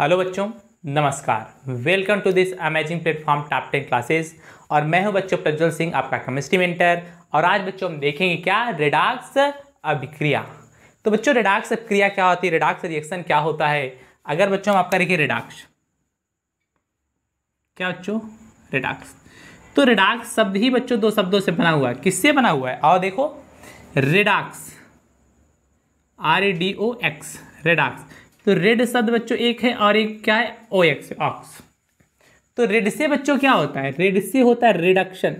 hello बच्चों नमस्कार welcome to this amazing platform top ten classes और मैं हूं बच्चों प्रज्वल सिंह आपका केमिस्ट्री मेंटर और आज बच्चों हम देखेंगे क्या रेडाक्स अभिक्रिया तो बच्चों रेडाक्स अभिक्रिया क्या होती है रेडाक्स रिएक्शन क्या होता है अगर बच्चों हम आपका देखिए रेडाक्स क्या बच्चों रेडाक्स तो रेडाक्स शब्द ही बच्चों दो शब्दों से बना हुआ है किससे बना हुआ है और देखो redox R A D O X redox तो रेड शब्द बच्चों एक है और एक क्या है ओ एक्स ऑक्स तो रेड से बच्चों क्या होता है रेड से होता है रिडक्शन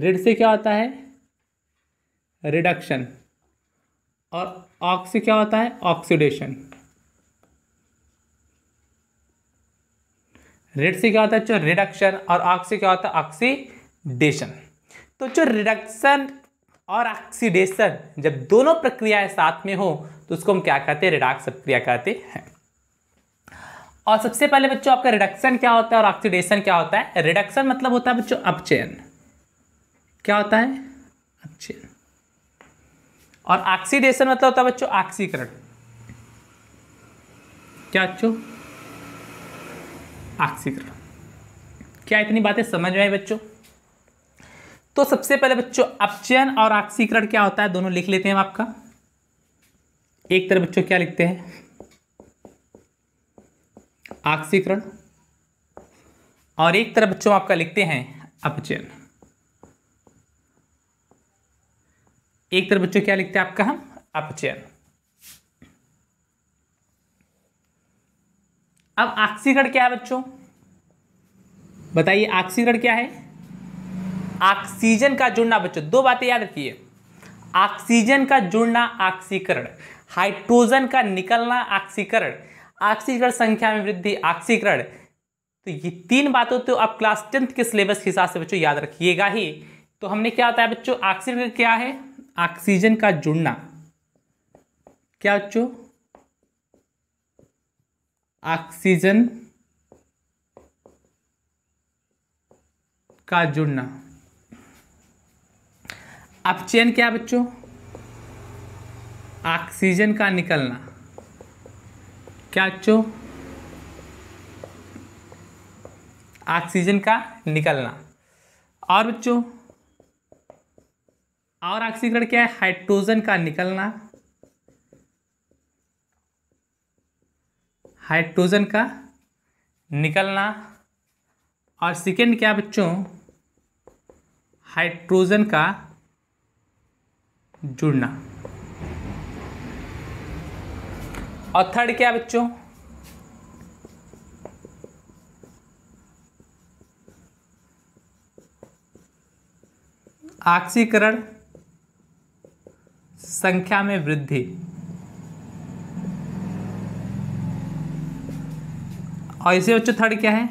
रेड से क्या होता है रिडक्शन और ऑक्स से क्या होता है ऑक्सीडेशन रेड से क्या होता है रिडक्शन और ऑक्स से क्या होता है ऑक्सीडेशन तो जो रिडक्शन और ऑक्सीडेशन जब दोनों प्रक्रियाएं साथ में हो तो उसको हम क्या कहते हैं रिडाक्स प्रक्रिया कहते हैं और सबसे पहले बच्चों आपका रिडक्शन क्या होता है और ऑक्सीडेशन क्या होता है रिडक्शन मतलब होता है बच्चों अपचयन क्या होता है अपचयन और ऑक्सीडेशन मतलब होता है बच्चों ऑक्सीकरण क्या बच्चों ऑक्सीकरण क्या इतनी बातें समझ में आई बच्चों तो सबसे पहले बच्चों अपचयन और ऑक्सीकरण क्या होता है दोनों लिख लेते हैं हम आपका एक तरफ बच्चों क्या लिखते हैं ऑक्सीकरण और एक तरफ बच्चों आपका लिखते हैं अपचयन एक तरफ बच्चों क्या लिखते हैं आपका हम अपचयन अब ऑक्सीकरण क्या है बच्चों बताइए ऑक्सीकरण क्या है ऑक्सीजन का जुड़ना बच्चों दो बातें याद रखिए ऑक्सीजन का जुड़ना ऑक्सीकरण हाइड्रोजन का निकलना ऑक्सीकरण ऑक्सीकरण संख्या में वृद्धि ऑक्सीकरण तो ये तीन बातों तो आप क्लास टेंथ के सिलेबस के हिसाब से बच्चों याद रखिएगा ही तो हमने क्या बताया बच्चों ऑक्सीकरण क्या है ऑक्सीजन का जुड़ना क्या बच्चों ऑक्सीजन का जुड़ना अपचयन क्या बच्चों ऑक्सीजन का निकलना क्या बच्चों ऑक्सीजन का निकलना और बच्चों और ऑक्सीकरण क्या है हाइड्रोजन का निकलना हाइड्रोजन का निकलना और सेकेंड क्या बच्चों हाइड्रोजन का जुड़ना और थर्ड क्या बच्चों आक्सीकरण संख्या में वृद्धि और इसे बच्चों थर्ड क्या है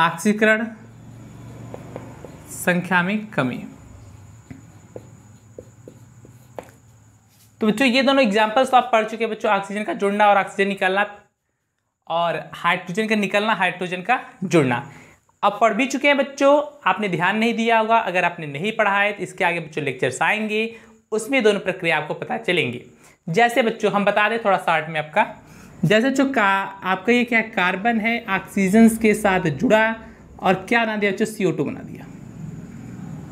आक्सीकरण संख्या में कमी तो बच्चों ये दोनों एग्जाम्पल्स तो आप पढ़ चुके हैं बच्चों ऑक्सीजन का जुड़ना और ऑक्सीजन निकलना और हाइड्रोजन का निकलना हाइड्रोजन का जुड़ना अब पढ़ भी चुके हैं बच्चों आपने ध्यान नहीं दिया होगा अगर आपने नहीं पढ़ा है तो इसके आगे बच्चों लेक्चर्स आएंगे उसमें दोनों प्रक्रिया आपको पता चलेंगे जैसे बच्चों हम बता दें थोड़ा शॉर्ट में आपका जैसे जो का आपका ये क्या कार्बन है ऑक्सीजन के साथ जुड़ा और क्या बना दिया बच्चों सी बना दिया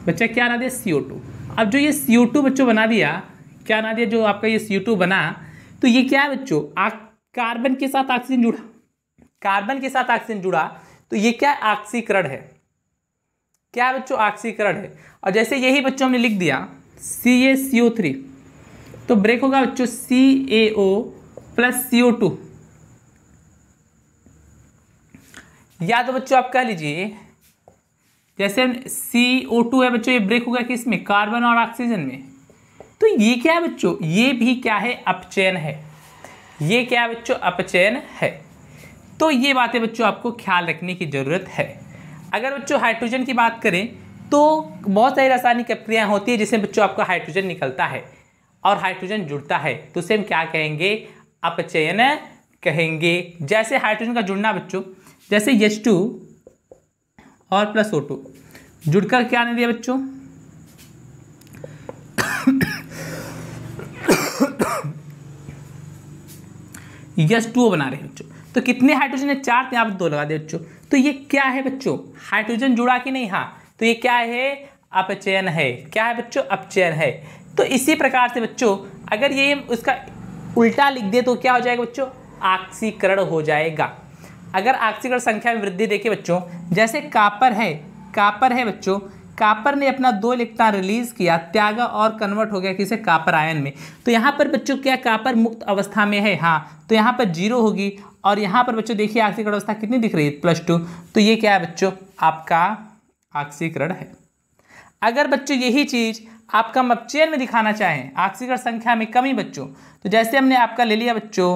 बच्चा क्या बना दिया सी अब जो ये सी बच्चों बना दिया क्या बना दिया जो आपका ये सी बना तो ये क्या है बच्चों कार्बन के साथ ऑक्सीजन जुड़ा कार्बन के साथ ऑक्सीजन जुड़ा तो ये क्या ऑक्सीकरण है क्या बच्चों ऑक्सीकरण है और जैसे यही बच्चों हमने लिख दिया सी ए सी ओ थ्री तो ब्रेक होगा बच्चों सी ए प्लस सी टू या तो बच्चों आप कह लीजिए जैसे सी ओ टू है बच्चों ये ब्रेक होगा में कार्बन और ऑक्सीजन में तो ये क्या है बच्चों ये भी क्या है अपचयन है ये क्या है बच्चों अपचयन है तो ये बातें बच्चों आपको ख्याल रखने की ज़रूरत है अगर बच्चों हाइड्रोजन की बात करें तो बहुत सारी रासायनिक प्रक्रियाएँ होती है जिसमें बच्चों आपका हाइड्रोजन निकलता है और हाइड्रोजन जुड़ता है तो उसे हम क्या कहेंगे अपचयन कहेंगे जैसे हाइड्रोजन का जुड़ना बच्चों जैसे यश टू और प्लस ओ टू जुड़कर क्या आने दिया बच्चों यस टू बना रहे हैं बच्चों तो कितने हाइड्रोजन है चार तो यहाँ पर दो लगा दे बच्चों तो ये क्या है बच्चों हाइड्रोजन जुड़ा कि नहीं हाँ तो ये क्या है अपचयन है क्या है बच्चों अपचयन है तो इसी प्रकार से बच्चों अगर ये उसका उल्टा लिख दे तो क्या हो जाएगा बच्चों आक्सीकरण हो जाएगा अगर आक्सीकरण संख्या में वृद्धि देखिए बच्चों जैसे कापर है कापर है बच्चों कापर ने अपना दो इलेक्ट्रॉन रिलीज किया त्यागा और कन्वर्ट हो गया किसे कापर आयन में तो यहाँ पर बच्चों क्या कापर मुक्त अवस्था में है हाँ तो यहाँ पर जीरो होगी और यहाँ पर बच्चों देखिए आक्सीकरण अवस्था कितनी दिख रही है प्लस टू तो ये क्या है बच्चों आपका आक्सीकरण है अगर बच्चों यही चीज़ आपका कम में दिखाना चाहें आक्सीकरण संख्या में कमी बच्चों तो जैसे हमने आपका ले लिया बच्चों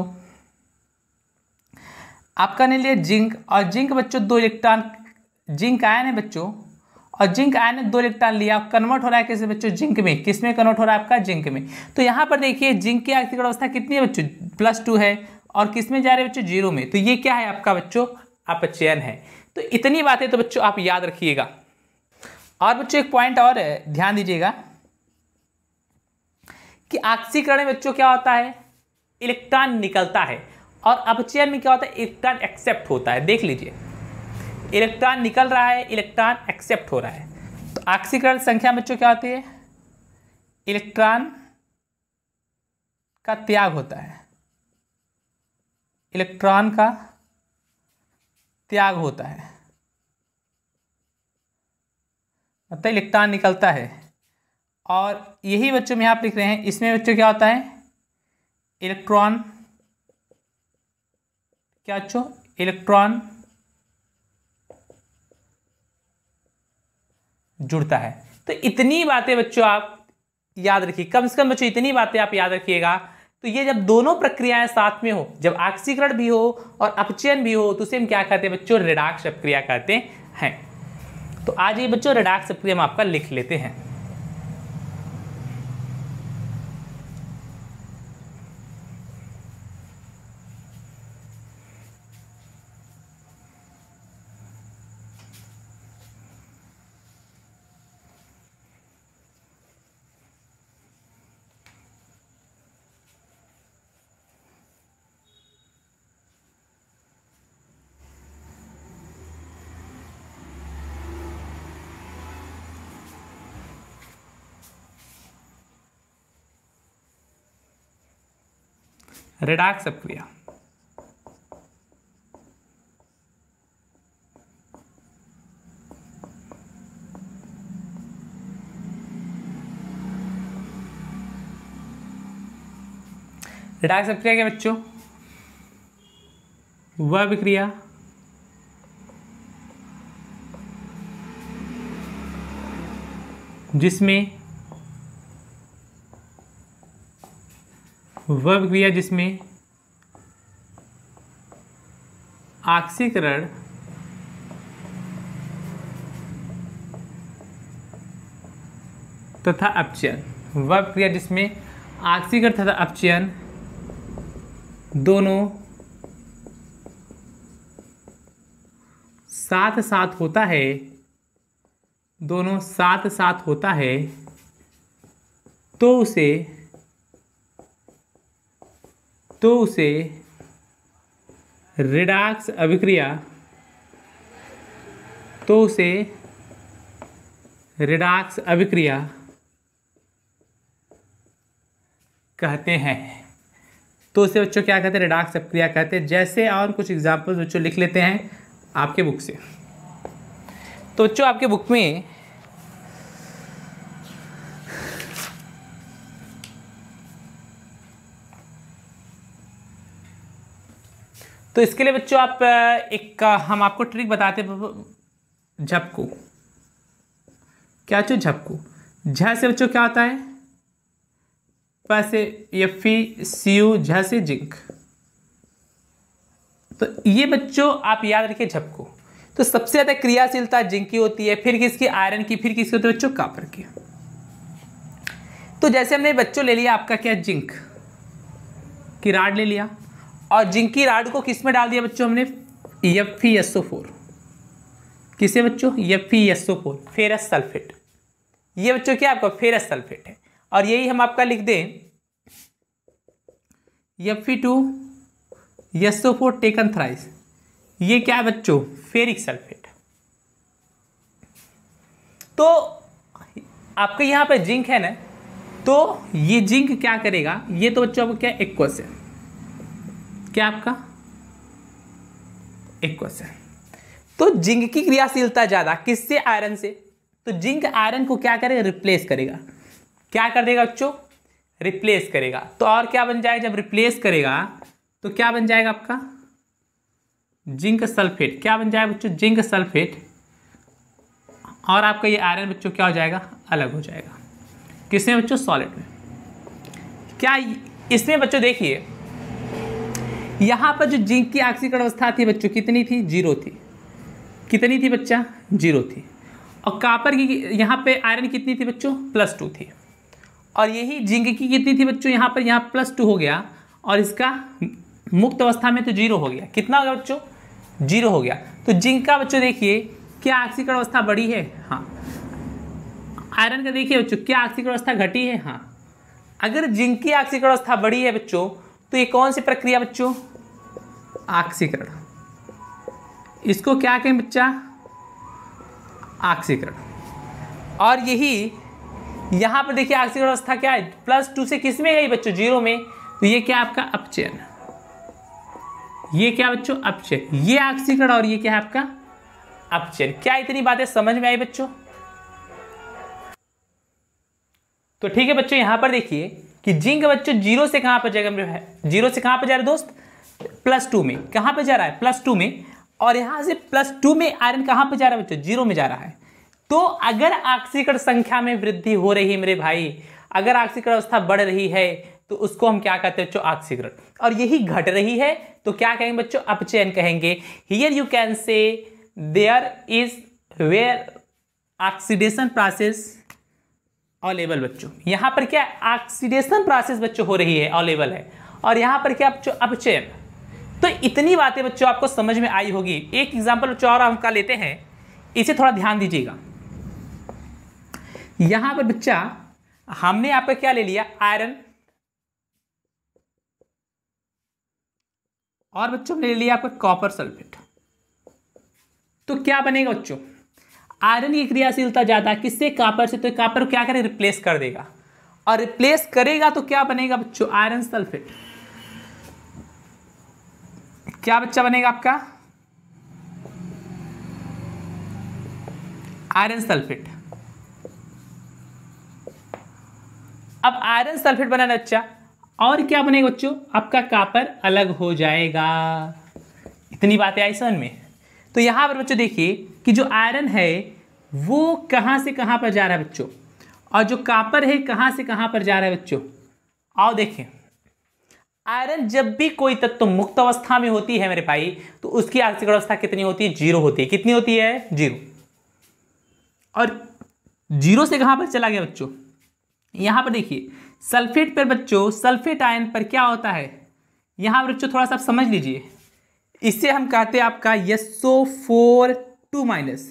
आपका ने लिया जिंक और जिंक बच्चों दो इलेक्ट्रॉन जिंक आयन है बच्चों और जिंक आयन ने दो इलेक्ट्रॉन लिया कन्वर्ट हो रहा है किससे बच्चों जिंक में किस में कन्वर्ट हो रहा है आपका जिंक में तो यहाँ पर देखिए जिंक की आर्थिक अवस्था कितनी है बच्चों प्लस टू है और किस में जा रहे हैं बच्चों जीरो में तो ये क्या है आपका बच्चों अपचयन है तो इतनी बातें तो बच्चों आप याद रखिएगा और बच्चों एक पॉइंट और ध्यान दीजिएगा कि आक्सीकरण में बच्चों क्या होता है इलेक्ट्रॉन निकलता है और अपचयन में क्या होता है इलेक्ट्रॉन एक्सेप्ट होता है देख लीजिए इलेक्ट्रॉन निकल रहा है इलेक्ट्रॉन एक्सेप्ट हो रहा है तो ऑक्सीकरण संख्या बच्चों क्या होती है इलेक्ट्रॉन का त्याग होता है इलेक्ट्रॉन का त्याग होता है मतलब इलेक्ट्रॉन निकलता है और यही बच्चों में आप लिख रहे हैं इसमें बच्चों क्या होता है इलेक्ट्रॉन क्या अच्छो इलेक्ट्रॉन जुड़ता है तो इतनी बातें बच्चों आप याद रखिए कम से कम बच्चों इतनी बातें आप याद रखिएगा तो ये जब दोनों प्रक्रियाएं साथ में हो जब ऑक्सीकरण भी हो और अपचयन भी हो तो उसे हम क्या कहते हैं बच्चों रिडाक्स प्रक्रिया कहते हैं तो आज ये बच्चों रिडाक्स प्रक्रिया हम आपका लिख लेते हैं रिडैक्स अपक्रिया रिडाक्स अपक्रिया के बच्चों वह अभिक्रिया जिसमें वर्ग क्रिया जिसमें आक्सीकरण तथा अपचयन वर्ग क्रिया जिसमें आक्सीकरण तथा अपचयन दोनों साथ साथ होता है दोनों साथ साथ होता है तो उसे तो उसे रिडाक्स अभिक्रिया तो उसे रिडाक्स अभिक्रिया कहते हैं तो उसे बच्चों क्या कहते हैं रिडाक्स अभिक्रिया कहते हैं जैसे और कुछ एग्जाम्पल्स बच्चों लिख लेते हैं आपके बुक से तो बच्चों आपके बुक में तो इसके लिए बच्चों आप एक हम आपको ट्रिक बताते झपको क्या चो झपको झ से बच्चों क्या होता है प से सी यू झ से जिंक तो ये बच्चों आप याद रखिए झपको तो सबसे ज़्यादा क्रियाशीलता जिंक की होती है फिर किसकी आयरन की फिर किसकी होती है बच्चों कापर की तो जैसे हमने बच्चों ले लिया आपका क्या जिंक की राड ले लिया और जिंकी राड को किस में डाल दिया बच्चों हमने एफ ई फोर किसे बच्चों F E four ferrous sulphate ये बच्चों क्या आपका फेरस सल्फेट है और यही हम आपका लिख दें F E two S four taken thrice ये क्या है बच्चों फेरिक सल्फेट तो आपके यहां पे जिंक है ना तो ये जिंक क्या करेगा ये तो बच्चों क्या एक्वस है क्या आपका एक क्वेश्चन तो जिंक की क्रियाशीलता ज़्यादा किससे आयरन से तो जिंक आयरन को क्या करेगा रिप्लेस करेगा क्या कर देगा बच्चों रिप्लेस करेगा तो और क्या बन जाएगा जब रिप्लेस करेगा तो क्या बन जाएगा आपका जिंक सल्फेट क्या बन जाएगा बच्चों जिंक सल्फेट और आपका ये आयरन बच्चों क्या हो जाएगा अलग हो जाएगा किसमें बच्चों सॉलिड में क्या इसमें बच्चों देखिए यहाँ पर जो जिंक की आक्सीकरण अवस्था थी बच्चों कितनी थी जीरो थी कितनी थी बच्चा जीरो थी और कापर की यहाँ पे आयरन कितनी थी बच्चों प्लस टू थी और यही जिंक की कितनी थी बच्चों यहाँ पर यहाँ प्लस टू हो गया और इसका मुक्त अवस्था में तो जीरो हो गया कितना हो गया बच्चों जीरो हो गया तो जिंक का बच्चों देखिए क्या आक्सीकरण अवस्था बढ़ी है हाँ आयरन का देखिए बच्चों क्या आक्सीकरण अवस्था घटी है हाँ अगर जिंक की आक्सीकरण अवस्था बढ़ी है बच्चों तो ये कौन सी प्रक्रिया बच्चों आक्सीकरण इसको क्या कहें बच्चा आक्सीकरण और यही यहाँ पर देखिए आक्सीकरण अवस्था क्या है प्लस टू से किस में गई बच्चों जीरो में तो ये क्या आपका अपचयन ये क्या बच्चों अपचय ये आक्सीकरण और ये क्या है आपका अपचयन क्या इतनी बातें समझ में आई बच्चों तो ठीक है बच्चों यहां पर देखिए कि जिंक बच्चों जीरो से कहां पर जाएगा जीरो से कहां पर जा रहे दोस्त प्लस टू में कहाँ पे जा रहा है प्लस टू में और यहाँ से प्लस टू में आयरन कहाँ पे जा रहा है बच्चों जीरो में जा रहा है तो अगर आक्सीकरण संख्या में वृद्धि हो रही है मेरे भाई अगर आक्सीकरण अवस्था बढ़ रही है तो उसको हम क्या कहते हैं बच्चों आक्सीकरण और यही घट रही है तो क्या कहेंगे बच्चों अपचयन कहेंगे here you can say there is where oxidation process available बच्चों यहाँ पर क्या ऑक्सीडेशन प्रोसेस बच्चों हो रही है अवेलेबल है और यहाँ पर क्या बच्चों अपचयन तो इतनी बातें बच्चों आपको समझ में आई होगी एक एग्जाम्पल बच्चों और आपका लेते हैं इसे थोड़ा ध्यान दीजिएगा यहां पर बच्चा हमने आपका क्या ले लिया आयरन और बच्चों ने ले लिया आपका कॉपर सल्फेट तो क्या बनेगा बच्चों आयरन की क्रियाशीलता ज़्यादा किससे कापर से तो कापर को क्या करे रिप्लेस कर देगा और रिप्लेस करेगा तो क्या बनेगा बच्चों आयरन सल्फेट क्या बच्चा बनेगा आपका आयरन सल्फेट अब आयरन सल्फेट बना बच्चा और क्या बनेगा बच्चों आपका कापर अलग हो जाएगा इतनी बातें आई सन में तो यहां पर बच्चों देखिए कि जो आयरन है वो कहां से कहां पर जा रहा है बच्चों और जो कापर है कहां से कहां पर जा रहा है बच्चों आओ देखें आयरन जब भी कोई तत्व तो मुक्त अवस्था में होती है मेरे भाई तो उसकी आर्थिक अवस्था कितनी होती है जीरो होती है कितनी होती है जीरो और जीरो से कहां पर चला गया बच्चों यहां पर देखिए सल्फेट पर बच्चों सल्फेट आयन पर क्या होता है यहां पर बच्चों थोड़ा सा समझ लीजिए इससे हम कहते हैं आपका यसो फोर टू माइनस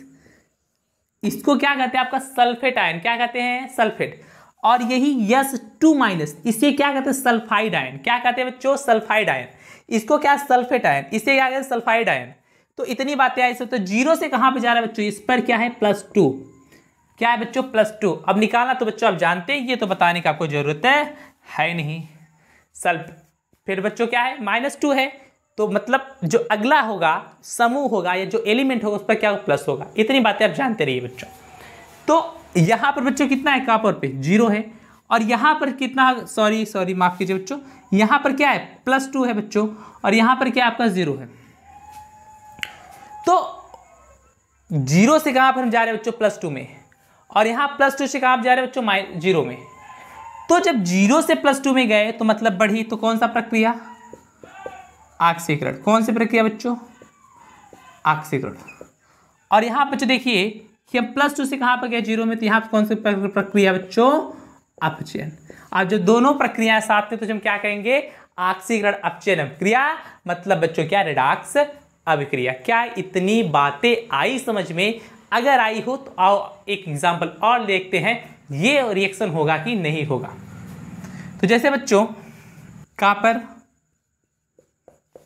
इसको क्या कहते हैं आपका सल्फेट आयन क्या कहते हैं सल्फेट और यही यस टू माइनस इसे क्या कहते हैं सल्फाइड आयन क्या कहते हैं बच्चों सल्फाइड आयन इसको क्या सल्फेट आयन इसे क्या कहते हैं सल्फाइड आयन तो इतनी बातें आई तो जीरो से कहाँ पे जा रहा है बच्चों इस पर क्या है प्लस टू क्या है बच्चों प्लस टू अब निकालना तो बच्चों आप जानते हैं ये तो बताने की आपको जरूरत है है नहीं सल्फ फिर बच्चों क्या है माइनस टू है तो मतलब जो अगला होगा समूह होगा या जो एलिमेंट होगा उस पर क्या प्लस होगा इतनी बातें आप जानते रहिए बच्चों तो यहाँ पर बच्चों कितना है कापर पे जीरो है और यहाँ पर कितना सॉरी सॉरी माफ़ कीजिए बच्चों यहाँ पर क्या है प्लस टू है बच्चों और यहाँ पर क्या आपका ज़ीरो है तो जीरो से कहाँ पर हम जा रहे हैं बच्चों प्लस टू में और यहाँ प्लस टू से कहाँ जा रहे हैं बच्चों माइ जीरो में तो जब जीरो से प्लस टू में गए तो मतलब बढ़ी तो कौन सा प्रक्रिया आक्सीकरण कौन सी प्रक्रिया बच्चों आक्सीकरण और यहाँ बच्चों देखिए कि प्लस टू से कहाँ पर गया जीरो में तो यहाँ पर कौन सी प्रक्रिया बच्चों अपचयन अब जो दोनों प्रक्रियाएं साथ में तो हम क्या कहेंगे ऑक्सीकरण अपचयन अभिक्रिया मतलब बच्चों क्या रिडाक्स अभिक्रिया क्या इतनी बातें आई समझ में अगर आई हो तो आओ एक एग्जाम्पल और देखते हैं ये रिएक्शन होगा कि नहीं होगा तो जैसे बच्चों कापर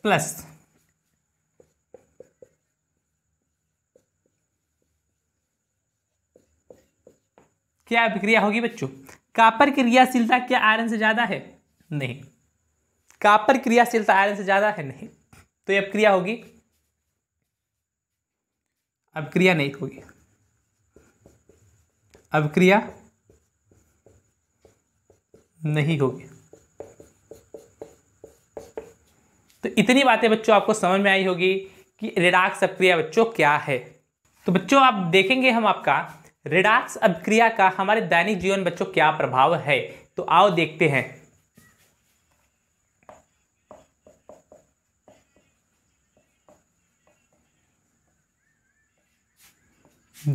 प्लस क्या अभिक्रिया होगी बच्चों कापर क्रियाशीलता क्या आयरन से ज़्यादा है नहीं कापर क्रियाशीलता आयरन से ज़्यादा है नहीं तो ये अभिक्रिया होगी अपक्रिया नहीं होगी अभिक्रिया नहीं होगी तो इतनी बातें बच्चों आपको समझ में आई होगी कि रेडाक्स क्रिया बच्चों क्या है तो बच्चों आप देखेंगे हम आपका रिडाक्स अभिक्रिया का हमारे दैनिक जीवन बच्चों क्या प्रभाव है तो आओ देखते हैं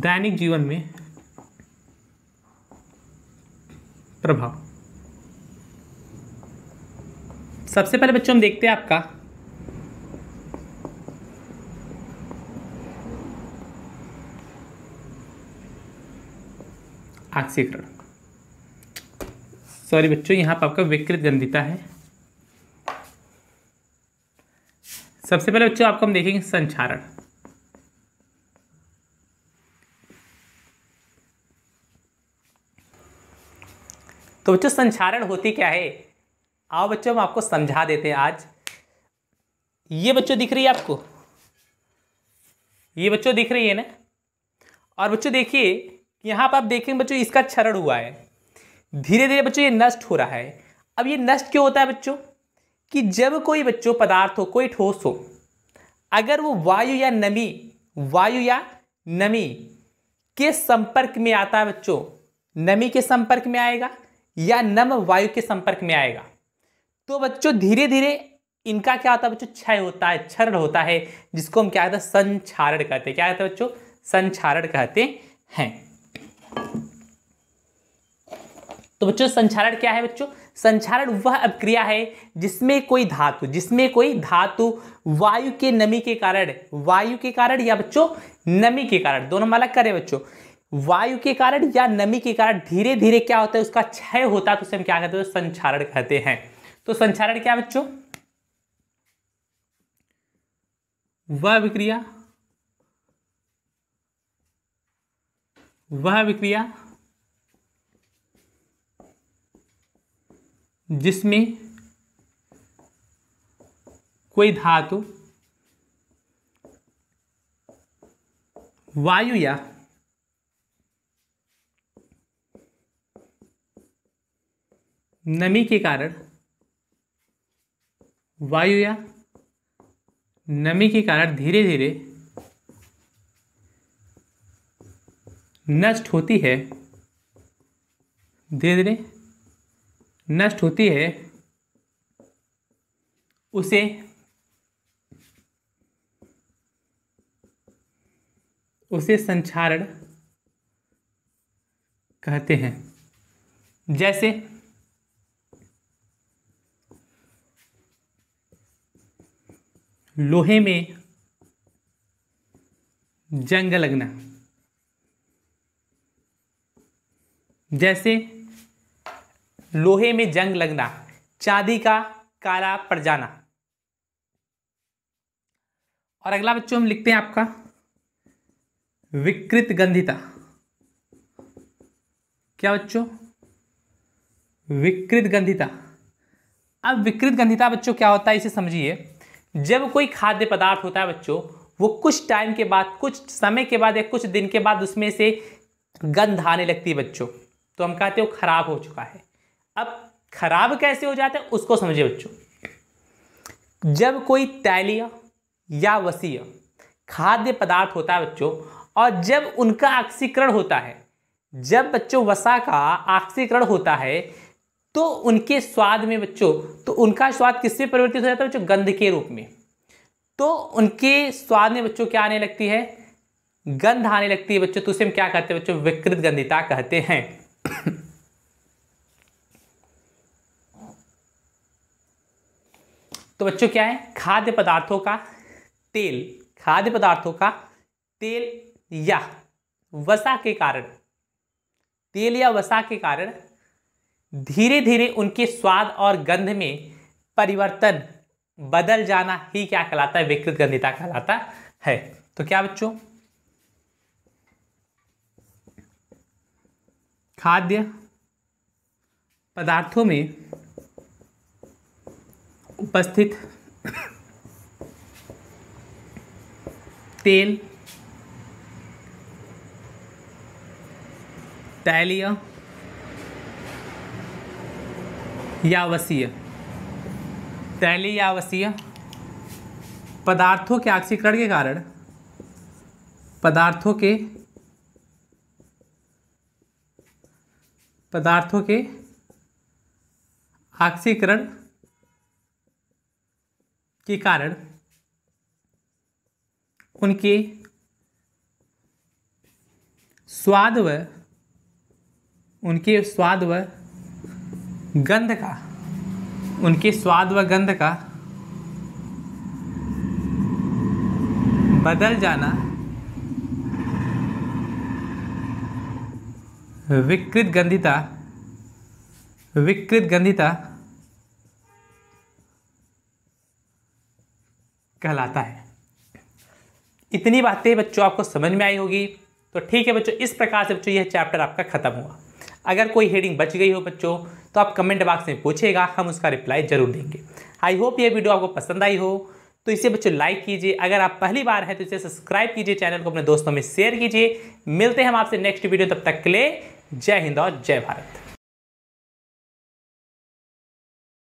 दैनिक जीवन में प्रभाव सबसे पहले बच्चों हम देखते हैं आपका आक्सीकरण सॉरी बच्चों यहाँ पर आपका विकृत गंधिता है सबसे पहले बच्चों आपको हम देखेंगे संचारण तो बच्चों संचारण होती क्या है आओ बच्चों हम आपको समझा देते हैं आज ये बच्चों दिख रही है आपको ये बच्चों दिख रही है ना और बच्चों देखिए यहाँ पर आप देखें बच्चों इसका क्षरण हुआ है धीरे धीरे बच्चों ये नष्ट हो रहा है अब ये नष्ट क्यों होता है बच्चों कि जब कोई बच्चों पदार्थ हो कोई ठोस हो अगर वो वायु या नमी वायु या नमी के संपर्क में आता है बच्चों नमी के संपर्क में आएगा या नम वायु के संपर्क में आएगा तो बच्चों धीरे धीरे इनका क्या होता है बच्चों क्षय होता है क्षरण होता है जिसको हम क्या कहते हैं संक्षारण कहते हैं क्या कहते हैं बच्चों संक्षारण कहते हैं तो बच्चों संचारण क्या है बच्चों संचारण वह अभिक्रिया है जिसमें कोई धातु जिसमें कोई धातु वायु के नमी के कारण वायु के कारण या बच्चों नमी के कारण दोनों अलग करें बच्चों वायु के कारण या नमी के कारण धीरे धीरे क्या होता है उसका क्षय होता है तो उसे हम क्या कहते हैं संचारण कहते हैं तो संचारण क्या बच्चों वह अभिक्रिया वह विक्रिया जिसमें कोई धातु वायु या नमी के कारण वायु या नमी के कारण धीरे धीरे नष्ट होती है धीरे धीरे नष्ट होती है उसे उसे संचारण कहते हैं जैसे लोहे में जंग लगना जैसे लोहे में जंग लगना चांदी का काला पड़ जाना और अगला बच्चों हम लिखते हैं आपका विकृत गंधिता क्या बच्चों विकृत गंधिता अब विकृत गंधिता बच्चों क्या होता है इसे समझिए जब कोई खाद्य पदार्थ होता है बच्चों वो कुछ टाइम के बाद कुछ समय के बाद या कुछ दिन के बाद उसमें से गंध आने लगती है बच्चों तो हम कहते हो खराब हो चुका है अब खराब कैसे हो जाता है उसको समझे बच्चों जब कोई तैलीय या वसीय खाद्य पदार्थ होता है बच्चों और जब उनका ऑक्सीकरण होता है जब बच्चों वसा का ऑक्सीकरण होता है तो उनके स्वाद में बच्चों तो उनका स्वाद किससे परिवर्तित हो जाता है बच्चों गंध के रूप में तो उनके स्वाद में बच्चों क्या आने लगती है गंध आने लगती है बच्चों तो उसे हम क्या कहते हैं बच्चों विकृत गंधिता कहते हैं तो बच्चों क्या है खाद्य पदार्थों का तेल खाद्य पदार्थों का तेल या वसा के कारण तेल या वसा के कारण धीरे धीरे उनके स्वाद और गंध में परिवर्तन बदल जाना ही क्या कहलाता है विकृत गंधिता कहलाता है तो क्या बच्चों खाद्य पदार्थों में उपस्थित तेल तैलीय यावसीय तैलीय यावसीय पदार्थों के आक्सीकरण के कारण पदार्थों के पदार्थों के ऑक्सीकरण के कारण उनके स्वाद व उनके स्वाद व गंध का उनके स्वाद व गंध का बदल जाना विकृत गंधिता विकृत गंधिता कहलाता है इतनी बातें बच्चों आपको समझ में आई होगी तो ठीक है बच्चों इस प्रकार से बच्चों यह चैप्टर आपका खत्म हुआ अगर कोई हेडिंग बच गई हो बच्चों तो आप कमेंट बॉक्स में पूछेगा हम उसका रिप्लाई जरूर देंगे आई होप यह वीडियो आपको पसंद आई हो तो इसे बच्चों लाइक कीजिए अगर आप पहली बार हैं तो इसे सब्सक्राइब कीजिए चैनल को अपने दोस्तों में शेयर कीजिए मिलते हैं हम आपसे नेक्स्ट वीडियो तब तक के लिए जय हिंद और जय भारत